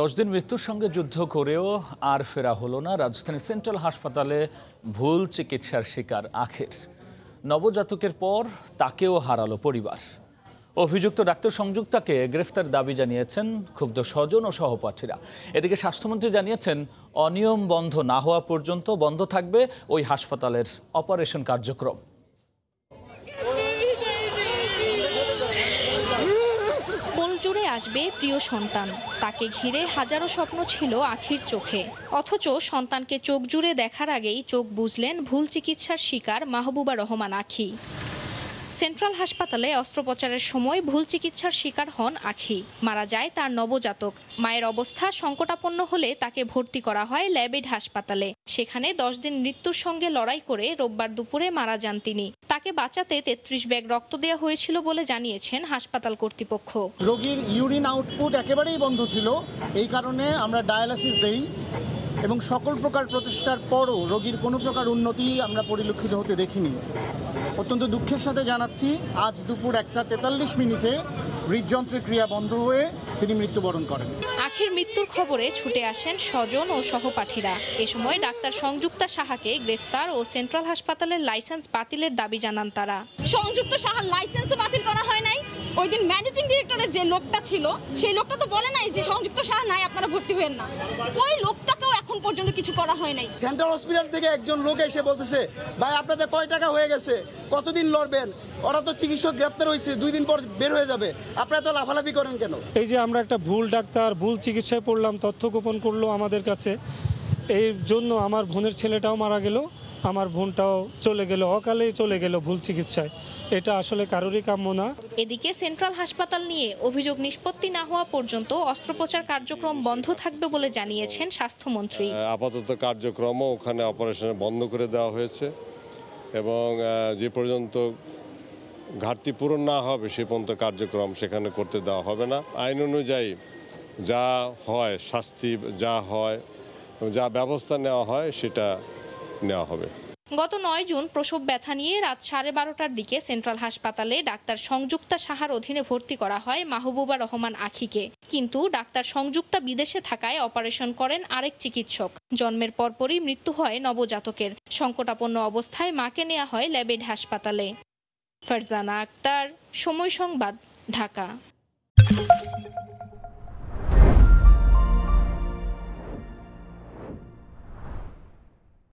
দশ দিন মৃত্যুর সঙ্গে যুদ্ধ করেও আর ফেরা হলো না রাজধানী সেন্ট্রাল হাসপাতালে ভুল চিকিৎসার শিকার আখের নবজাতকের পর তাকেও হারালো পরিবার অভিযুক্ত ডাক্তার সংযুক্তাকে গ্রেফতার দাবি জানিয়েছেন ক্ষুব্ধ স্বজন ও সহপাঠীরা এদিকে স্বাস্থ্যমন্ত্রী জানিয়েছেন অনিয়ম বন্ধ না হওয়া পর্যন্ত বন্ধ থাকবে ওই হাসপাতালের অপারেশন কার্যক্রম আসবে প্রিয় সন্তান তাকে ঘিরে হাজারো স্বপ্ন ছিল আখির চোখে অথচ সন্তানকে চোখ জুড়ে দেখার আগেই চোখ বুঝলেন ভুল চিকিৎসার শিকার মাহবুবা রহমান আখি সেন্ট্রাল হাসপাতালে অস্ত্রোপচারের সময় ভুল চিকিৎসার শিকার হন আখি মারা যায় তার নবজাতক মায়ের অবস্থা সংকটাপন্ন হলে তাকে ভর্তি করা হয় ল্যাবেড হাসপাতালে সেখানে দশ দিন মৃত্যুর সঙ্গে লড়াই করে রোববার দুপুরে মারা যান তিনি তাকে বাঁচাতে তেত্রিশ ব্যাগ রক্ত দেওয়া হয়েছিল বলে জানিয়েছেন হাসপাতাল কর্তৃপক্ষ রোগীর ইউরিন আউটপুট একেবারেই বন্ধ ছিল এই কারণে আমরা ডায়ালিসিস দেই এবং সকল প্রকার প্রচেষ্টার পরও রোগীর কোনো প্রকার উন্নতি আমরা পরিলক্ষিত হতে দেখিনি অত্যন্ত দুঃখের সাথে জানাচ্ছি আজ দুপুর একটা তেতাল্লিশ মিনিটে হৃদযন্ত্রের ক্রিয়া বন্ধ হয়ে তিনি মৃত্যুবরণ করেন আখির মৃত্যুর খবরে ছুটে আসেন স্বজন ও সহপাঠীরা এ সময় ডাক্তার সংযুক্তা সাহাকে গ্রেফতার ও সেন্ট্রাল হাসপাতালের লাইসেন্স বাতিলের দাবি জানান তারা সংযুক্ত সাহার লাইসেন্স ওই দিন ম্যানেজিং ডিরেক্টরের যে লোকটা ছিল সেই লোকটা তো বলে নাই যে সংযুক্ত সাহা নাই আপনারা ভর্তি হবেন না ওই লোকটাকেও এখন পর্যন্ত কিছু করা হয় নাই সেন্ট্রাল হসপিটাল থেকে একজন লোক এসে বলতেছে ভাই আপনাদের কয় টাকা হয়ে গেছে কতদিন লড়বেন ওরা তো চিকিৎসক গ্রেপ্তার হয়েছে দুই দিন পর বের হয়ে যাবে আপনারা তো লাফালাফি করেন কেন এই যে আমরা একটা ভুল ডাক্তার ভুল চিকিৎসায় পড়লাম তথ্য গোপন করলো আমাদের কাছে এই জন্য আমার বোনের ছেলেটাও মারা গেল আমার বোনটাও চলে গেল অকালেই চলে গেল ভুল চিকিৎসায় এটা আসলে কারোরই কাম্য না এদিকে সেন্ট্রাল হাসপাতাল নিয়ে অভিযোগ নিষ্পত্তি না হওয়া পর্যন্ত অস্ত্রোপচার কার্যক্রম বন্ধ থাকবে বলে জানিয়েছেন স্বাস্থ্যমন্ত্রী আপাতত কার্যক্রম ওখানে অপারেশন বন্ধ করে দেওয়া হয়েছে এবং যে পর্যন্ত ঘাটতি পূরণ না হবে সে পর্যন্ত কার্যক্রম সেখানে করতে দেওয়া হবে না আইন অনুযায়ী যা হয় শাস্তি যা হয় যা ব্যবস্থা নেওয়া হয় সেটা নেওয়া হবে গত নয় জুন প্রসব ব্যথা নিয়ে রাত সাড়ে বারোটার দিকে সেন্ট্রাল হাসপাতালে ডাক্তার সংযুক্তা সাহার অধীনে ভর্তি করা হয় মাহবুবা রহমান আখিকে কিন্তু ডাক্তার সংযুক্তা বিদেশে থাকায় অপারেশন করেন আরেক চিকিৎসক জন্মের পরপরই মৃত্যু হয় নবজাতকের সংকটাপন্ন অবস্থায় মাকে নেওয়া হয় ল্যাবেড হাসপাতালে ফারজানা আক্তার সময় সংবাদ ঢাকা